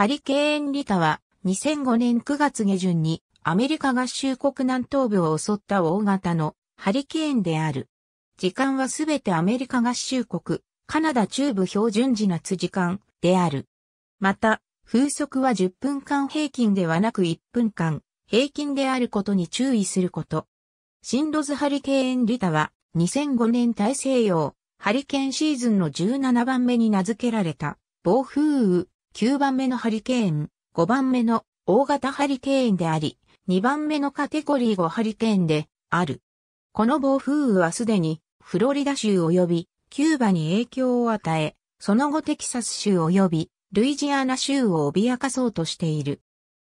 ハリケーンリタは2005年9月下旬にアメリカ合衆国南東部を襲った大型のハリケーンである。時間はすべてアメリカ合衆国、カナダ中部標準時夏時間である。また、風速は10分間平均ではなく1分間平均であることに注意すること。シンロズハリケーンリタは2005年大西洋ハリケーンシーズンの17番目に名付けられた暴風雨9番目のハリケーン、5番目の大型ハリケーンであり、2番目のカテゴリー5ハリケーンである。この暴風雨はすでにフロリダ州及びキューバに影響を与え、その後テキサス州及びルイジアナ州を脅かそうとしている。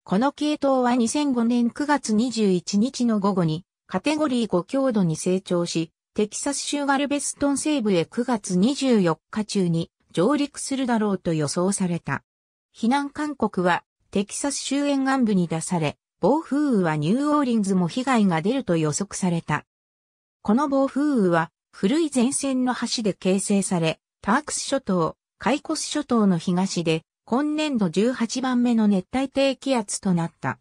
この系統は2005年9月21日の午後にカテゴリー5強度に成長し、テキサス州ガルベストン西部へ9月24日中に上陸するだろうと予想された。避難勧告はテキサス州沿岸部に出され、暴風雨はニューオーリンズも被害が出ると予測された。この暴風雨は古い前線の橋で形成され、タークス諸島、カイコス諸島の東で今年度18番目の熱帯低気圧となった。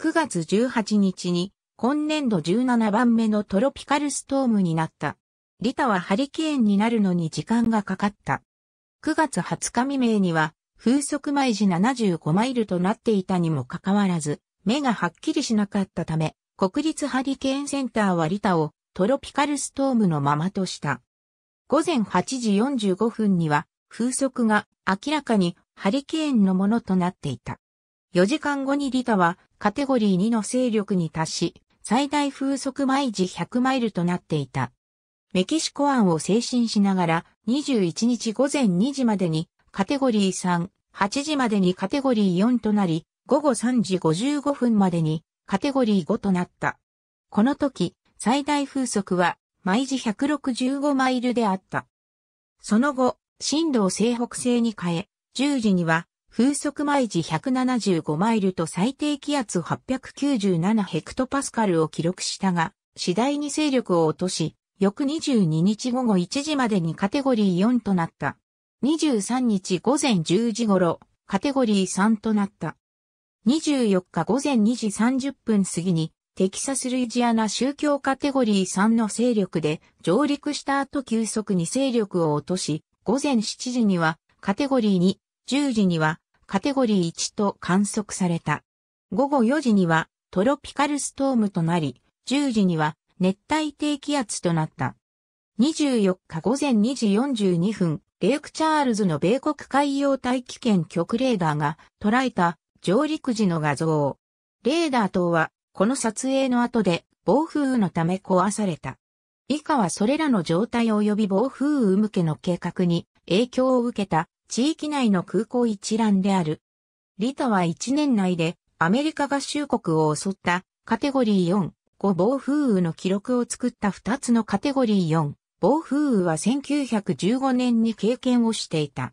9月18日に今年度17番目のトロピカルストームになった。リタはハリケーンになるのに時間がかかった。9月20日未明には風速毎時75マイルとなっていたにもかかわらず、目がはっきりしなかったため、国立ハリケーンセンターはリタをトロピカルストームのままとした。午前8時45分には風速が明らかにハリケーンのものとなっていた。4時間後にリタはカテゴリー2の勢力に達し、最大風速毎時100マイルとなっていた。メキシコ湾を精神しながら21日午前2時までにカテゴリー3、8時までにカテゴリー4となり、午後3時55分までにカテゴリー5となった。この時、最大風速は毎時165マイルであった。その後、震度を西北西に変え、10時には風速毎時175マイルと最低気圧897ヘクトパスカルを記録したが、次第に勢力を落とし、翌22日午後1時までにカテゴリー4となった。23日午前10時頃、カテゴリー3となった。24日午前2時30分過ぎに、テキサス・ルイジアナ宗教カテゴリー3の勢力で上陸した後急速に勢力を落とし、午前7時にはカテゴリー2、10時にはカテゴリー1と観測された。午後4時にはトロピカルストームとなり、10時には熱帯低気圧となった。24日午前2時42分、レイクチャールズの米国海洋大気圏局レーダーが捉えた上陸時の画像。レーダー等はこの撮影の後で暴風雨のため壊された。以下はそれらの状態及び暴風雨向けの計画に影響を受けた地域内の空港一覧である。リタは1年内でアメリカ合衆国を襲ったカテゴリー4、5暴風雨の記録を作った2つのカテゴリー4、暴風雨は1915年に経験をしていた。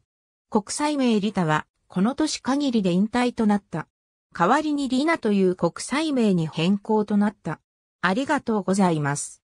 国際名リタは、この年限りで引退となった。代わりにリナという国際名に変更となった。ありがとうございます。